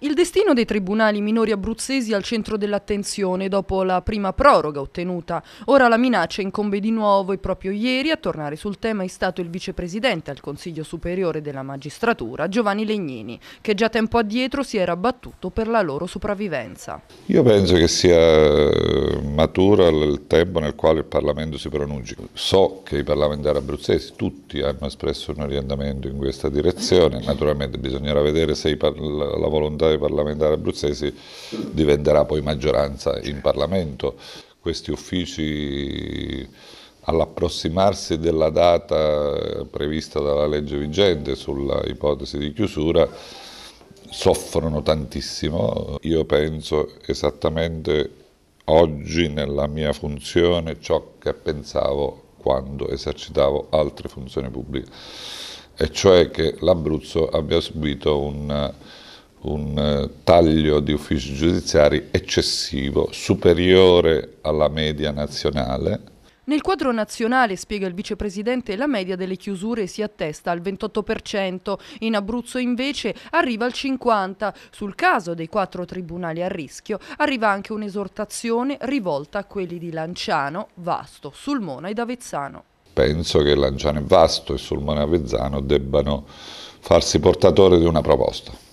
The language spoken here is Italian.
Il destino dei tribunali minori abruzzesi è al centro dell'attenzione dopo la prima proroga ottenuta. Ora la minaccia incombe di nuovo e proprio ieri a tornare sul tema è stato il vicepresidente al Consiglio Superiore della Magistratura, Giovanni Legnini, che già tempo addietro si era battuto per la loro sopravvivenza. Io penso che sia matura il tempo nel quale il Parlamento si pronuncia. So che i parlamentari abruzzesi tutti hanno espresso un orientamento in questa direzione, naturalmente bisognerà vedere se la volontà dei parlamentari abruzzesi diventerà poi maggioranza in Parlamento. Questi uffici all'approssimarsi della data eh, prevista dalla legge vigente sulla ipotesi di chiusura soffrono tantissimo. Io penso esattamente oggi nella mia funzione ciò che pensavo quando esercitavo altre funzioni pubbliche, e cioè che l'Abruzzo abbia subito un, un eh, taglio di uffici giudiziari eccessivo, superiore alla media nazionale, nel quadro nazionale, spiega il vicepresidente, la media delle chiusure si attesta al 28%, in Abruzzo invece arriva al 50%. Sul caso dei quattro tribunali a rischio arriva anche un'esortazione rivolta a quelli di Lanciano, Vasto, Sulmona ed Avezzano. Penso che Lanciano e Vasto e Sulmona e Avezzano debbano farsi portatore di una proposta